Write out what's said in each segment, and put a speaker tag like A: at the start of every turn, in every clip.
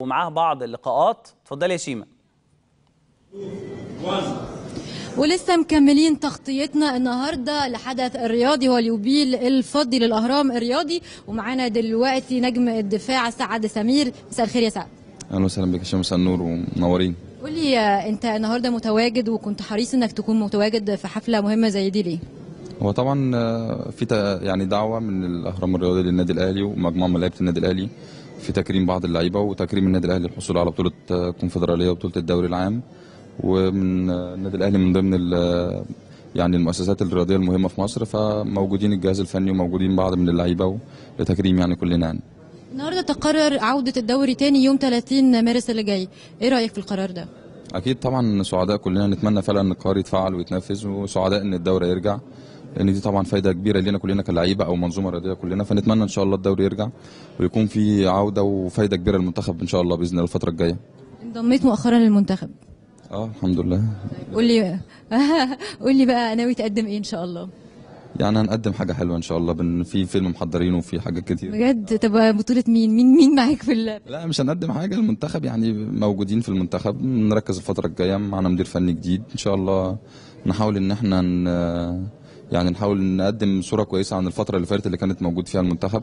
A: ومعاه بعض اللقاءات اتفضلي يا شيماء
B: ولسه مكملين تغطيتنا النهارده لحدث الرياضي واليوبيل الفضي للاهرام الرياضي ومعانا دلوقتي نجم الدفاع سعد سمير مساء الخير يا سعد
C: اهلا وسهلا بك يا شمس النور ومنورين
B: قولي آه، انت النهارده متواجد وكنت حريص انك تكون متواجد في حفله مهمه زي دي ليه؟
C: هو طبعا آه، في يعني دعوه من الاهرام الرياضي للنادي الاهلي ومجموعه من لعيبه النادي الاهلي في تكريم بعض اللعيبه وتكريم النادي الاهلي للحصول على بطوله الكونفدراليه آه، وبطوله الدوري العام ومن النادي الاهلي من ضمن يعني المؤسسات الرياضيه المهمه في مصر فموجودين الجهاز الفني وموجودين بعض من اللعيبه لتكريم يعني كلنا يعني.
B: النهارده تقرر عوده الدوري تاني يوم 30 مارس اللي جاي ايه رايك في القرار ده
C: اكيد طبعا سعداء كلنا نتمنى فعلا ان القرار يتفعل ويتنفذ وسعداء ان الدوري يرجع لان دي طبعا فايده كبيره لينا كلنا كلعيبه او منظومه رياضيه كلنا فنتمنى ان شاء الله الدوري يرجع ويكون في عوده وفايده كبيره للمنتخب ان شاء الله باذن الله الفتره الجايه
B: انضميت مؤخرا للمنتخب
C: اه الحمد لله طيب،
B: قول لي قول لي بقى ناوي تقدم ايه ان شاء الله
C: يعني هنقدم حاجه حلوه ان شاء الله بن في فيلم محضرينه وفي حاجات كتير
B: بجد طب بطوله مين مين مين معاك في ال...
C: لا مش هنقدم حاجه المنتخب يعني موجودين في المنتخب نركز الفتره الجايه معانا مدير فني جديد ان شاء الله نحاول ان احنا ن... يعني نحاول نقدم صوره كويسه عن الفتره اللي فاتت اللي كانت موجود فيها المنتخب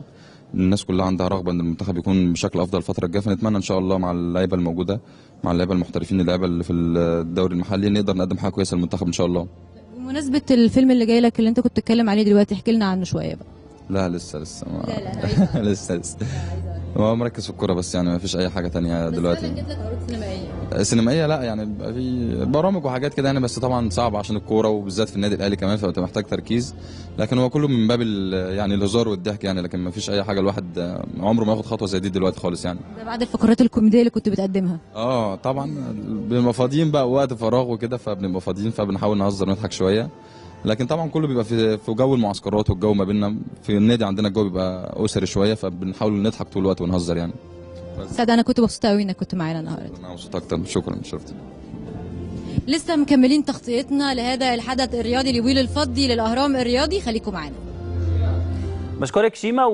C: الناس كلها عندها رغبه ان المنتخب يكون بشكل افضل الفتره الجايه فنتمنى ان شاء الله مع اللعيبه الموجوده مع اللعيبه المحترفين اللعيبه اللي في الدوري المحلي نقدر نقدم حاجه كويسه للمنتخب ان شاء الله
B: بمناسبه الفيلم اللي جاي لك اللي انت كنت بتتكلم عليه دلوقتي احكي لنا عنه شويه بقى
C: لا لسه لسه ما لا لا لسه لسه هو مركز في الكوره بس يعني ما فيش اي حاجه تانية دلوقتي بس
B: انا لك عروض سينمائيه
C: سينمائيه لا يعني بيبقى في برامج وحاجات كده يعني بس طبعا صعب عشان الكوره وبالذات في النادي الاهلي كمان فانت محتاج تركيز لكن هو كله من باب يعني الهزار والضحك يعني لكن ما فيش اي حاجه الواحد عمره ما ياخد خطوه زي دي دلوقتي خالص يعني
B: ده بعد الفقرات الكوميديه اللي كنت بتقدمها
C: اه طبعا بنبقى فاضيين بقى وقت فراغ وكده فبنبقى فاضيين فبنحاول نهزر ونضحك شويه لكن طبعا كله بيبقى في في جو المعسكرات والجو ما بيننا في النادي عندنا الجو بيبقى اسري شويه فبنحاول نضحك طول الوقت ونهزر يعني
B: سعد انا كنت مبسوطه قوي انك كنت معانا النهارده
C: انا مبسوط اكتر شكرا شرفتي
B: لسه مكملين تغطيتنا لهذا الحدث الرياضي لويل الفضي للاهرام الرياضي خليكم معانا
A: بشكرك شيما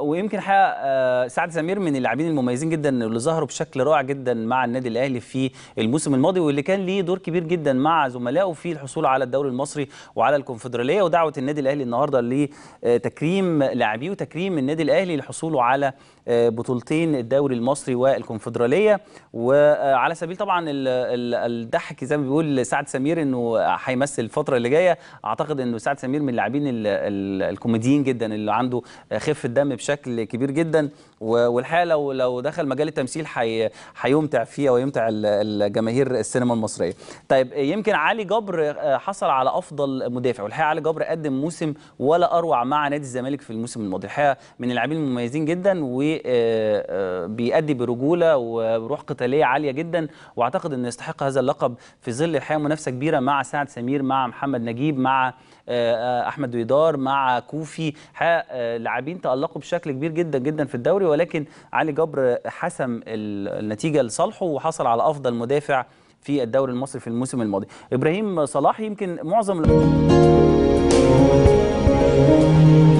A: ويمكن حقيقه آه، سعد سمير من اللاعبين المميزين جدا اللي ظهروا بشكل رائع جدا مع النادي الاهلي في الموسم الماضي واللي كان ليه دور كبير جدا مع زملائه في الحصول على الدوري المصري وعلى الكونفدراليه ودعوه النادي الاهلي النهارده لتكريم آه، لاعبيه وتكريم النادي الاهلي لحصوله على آه، بطولتين الدوري المصري والكونفدراليه وعلى سبيل طبعا الضحك زي ما بيقول سعد سمير انه هيمثل الفتره اللي جايه اعتقد انه سعد سمير من اللاعبين الكوميديين جدا اللي عنده خفه دم بشكل كبير جدا والحقيقه لو لو دخل مجال التمثيل هيمتع فيه ويمتع الجماهير السينما المصريه. طيب يمكن علي جبر آه، حصل على افضل مدافع والحقيقه علي جبر قدم موسم ولا اروع مع نادي الزمالك في الموسم الماضي الحقيقه من اللاعبين المميزين جدا وبيأدي آه، آه، برجوله وروح قتاليه عاليه جدا واعتقد انه يستحق هذا اللقب في ظل الحقيقه منافسه كبيره مع سعد سمير مع محمد نجيب مع احمد ويدار مع كوفي حقيقه لاعبين تألقوا بشكل كبير جدا جدا في الدوري ولكن علي جبر حسم النتيجة لصالحه وحصل على أفضل مدافع في الدوري المصري في الموسم الماضي إبراهيم صلاح يمكن معظم